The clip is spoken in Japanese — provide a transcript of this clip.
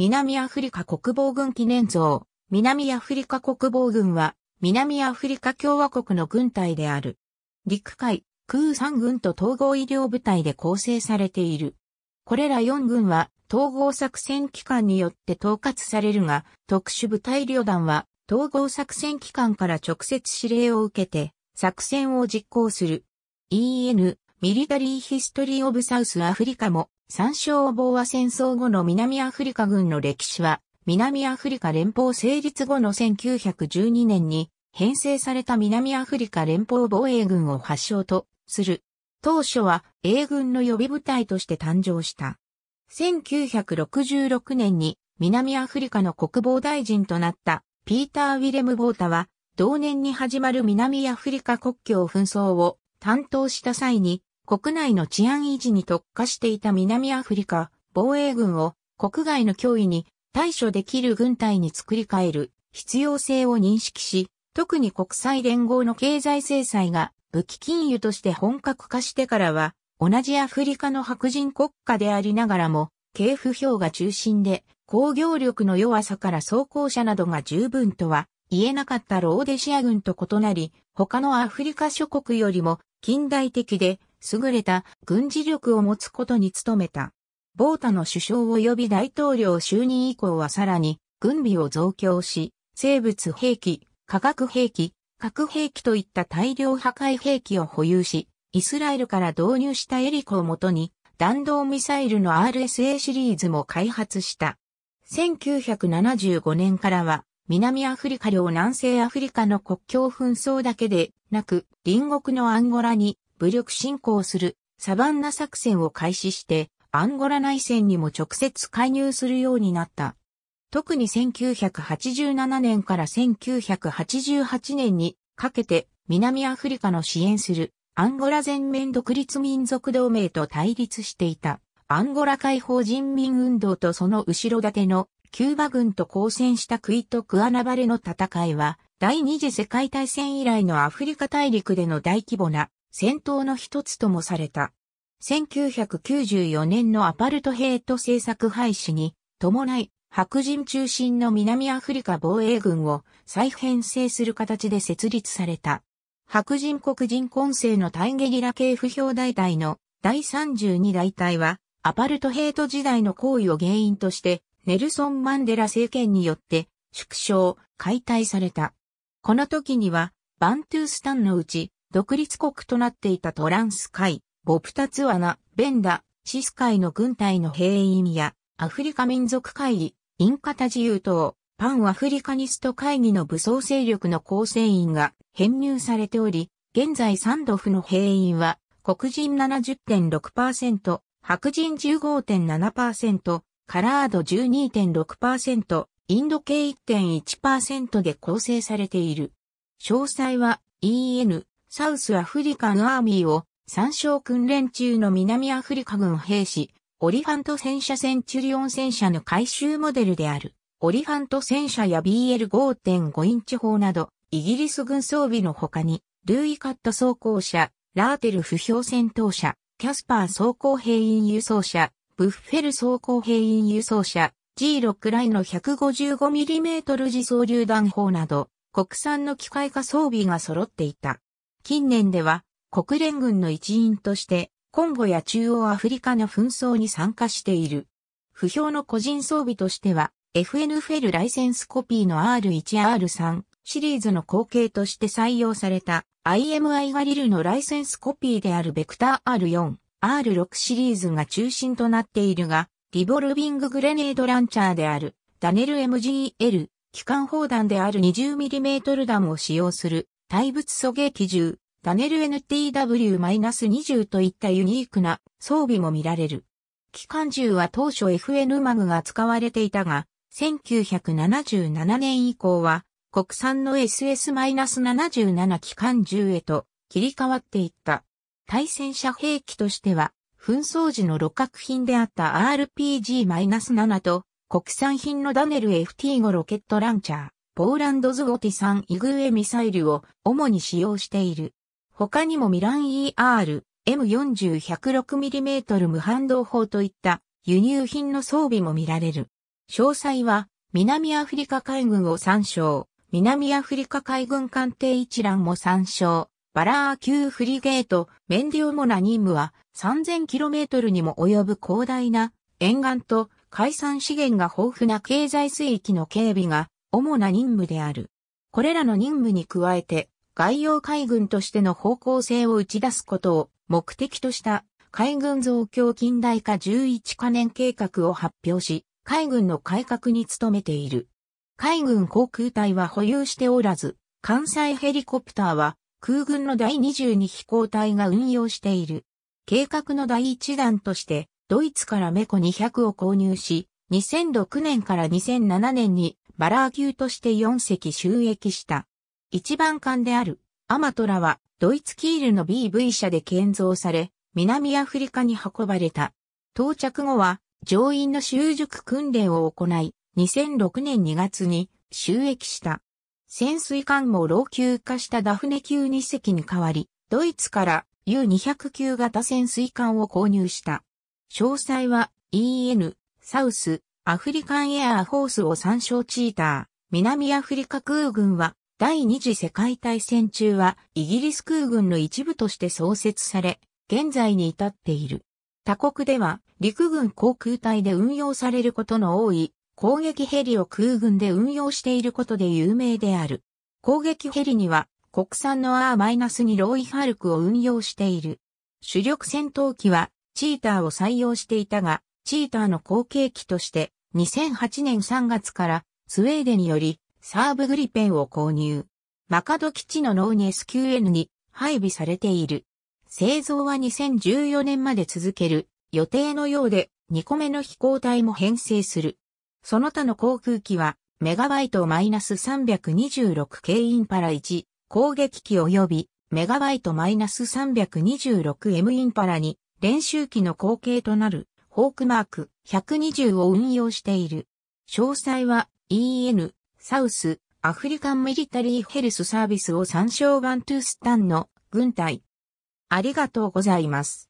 南アフリカ国防軍記念像。南アフリカ国防軍は、南アフリカ共和国の軍隊である。陸海、空三軍と統合医療部隊で構成されている。これら4軍は統合作戦機関によって統括されるが、特殊部隊旅団は統合作戦機関から直接指令を受けて作戦を実行する。EN、ミリタリーヒストリーオブサウスアフリカも三省防和戦争後の南アフリカ軍の歴史は、南アフリカ連邦成立後の1912年に編成された南アフリカ連邦防衛軍を発祥とする。当初は英軍の予備部隊として誕生した。1966年に南アフリカの国防大臣となったピーター・ウィレム・ボータは同年に始まる南アフリカ国境紛争を担当した際に国内の治安維持に特化していた南アフリカ防衛軍を国外の脅威に対処できる軍隊に作り変える必要性を認識し、特に国際連合の経済制裁が武器禁輸として本格化してからは、同じアフリカの白人国家でありながらも、系不評が中心で、工業力の弱さから装甲車などが十分とは言えなかったローデシア軍と異なり、他のアフリカ諸国よりも近代的で優れた軍事力を持つことに努めた。ボータの首相及び大統領就任以降はさらに軍備を増強し、生物兵器、化学兵器、核兵器といった大量破壊兵器を保有し、イスラエルから導入したエリコをもとに弾道ミサイルの RSA シリーズも開発した。1975年からは南アフリカ領南西アフリカの国境紛争だけでなく隣国のアンゴラに武力侵攻するサバンナ作戦を開始して、アンゴラ内戦にも直接介入するようになった。特に1987年から1988年にかけて南アフリカの支援するアンゴラ全面独立民族同盟と対立していたアンゴラ解放人民運動とその後ろ盾のキューバ軍と交戦したクイト・クアナバレの戦いは第二次世界大戦以来のアフリカ大陸での大規模な戦闘の一つともされた。1994年のアパルトヘイト政策廃止に伴い白人中心の南アフリカ防衛軍を再編成する形で設立された。白人黒人混成の大ゲリラ系不評大隊の第32大隊はアパルトヘイト時代の行為を原因としてネルソン・マンデラ政権によって縮小、解体された。この時にはバントゥースタンのうち独立国となっていたトランス海、ボプタツワナ、ベンダ、シス海の軍隊の兵員や、アフリカ民族会議、インカタ自由党、パンアフリカニスト会議の武装勢力の構成員が編入されており、現在サンドフの兵員は、黒人70.6%、白人15.7%、カラード12.6%、インド系1.1%で構成されている。詳細は EN サウスアフリカンアーミーを参照訓練中の南アフリカ軍兵士、オリファント戦車センチュリオン戦車の回収モデルである、オリファント戦車や BL5.5 インチ砲など、イギリス軍装備の他に、ルーイカット装甲車、ラーテル不評戦闘車、キャスパー装甲兵員輸送車、ブッフェル装甲兵員輸送車、G6 ライの 155mm 自走榴弾砲など、国産の機械化装備が揃っていた。近年では国連軍の一員としてコンゴや中央アフリカの紛争に参加している。不評の個人装備としては FNFL ライセンスコピーの R1R3 シリーズの後継として採用された IMI ガリルのライセンスコピーであるベクター R4、R6 シリーズが中心となっているが、リボルビンググレネードランチャーであるダネル MGL 機関砲弾である 20mm 弾を使用する対物狙撃銃、ダネル NTW-20 といったユニークな装備も見られる。機関銃は当初 FN マグが使われていたが、1977年以降は国産の SS-77 機関銃へと切り替わっていった。対戦車兵器としては、紛争時の露角品であった RPG-7 と国産品のダネル FT5 ロケットランチャー、ポーランドズゴティ産イグエミサイルを主に使用している。他にもミラン ER、M40-106mm 無反動砲といった輸入品の装備も見られる。詳細は南アフリカ海軍を参照、南アフリカ海軍艦艇一覧も参照、バラー級フリゲート、メンディオモナ任務は 3000km にも及ぶ広大な沿岸と海産資源が豊富な経済水域の警備が主な任務である。これらの任務に加えて、外洋海軍としての方向性を打ち出すことを目的とした海軍増強近代化11カ年計画を発表し、海軍の改革に努めている。海軍航空隊は保有しておらず、関西ヘリコプターは空軍の第22飛行隊が運用している。計画の第1弾として、ドイツからメコ200を購入し、2006年から2007年にバラー級として4隻収益した。一番艦であるアマトラはドイツキールの BV 車で建造され、南アフリカに運ばれた。到着後は乗員の習熟訓練を行い、2006年2月に収益した。潜水艦も老朽化したダフネ級2隻に代わり、ドイツから U200 級型潜水艦を購入した。詳細は EN、サウス、アフリカンエアーホースを参照チーター。南アフリカ空軍は、第二次世界大戦中は、イギリス空軍の一部として創設され、現在に至っている。他国では、陸軍航空隊で運用されることの多い、攻撃ヘリを空軍で運用していることで有名である。攻撃ヘリには、国産の R-2 ローイハルクを運用している。主力戦闘機は、チーターを採用していたが、チーターの後継機として、2008年3月からスウェーデンよりサーブグリペンを購入。マカド基地のノーニ SQN に配備されている。製造は2014年まで続ける予定のようで2個目の飛行体も編成する。その他の航空機はメガバイトマイナス326系インパラ1攻撃機及びメガバイトマイナス 326M インパラに練習機の後継となるホークマーク120を運用している。詳細は EN、サウス、アフリカンミリタリーヘルスサービスを参照ガントゥースタンの軍隊。ありがとうございます。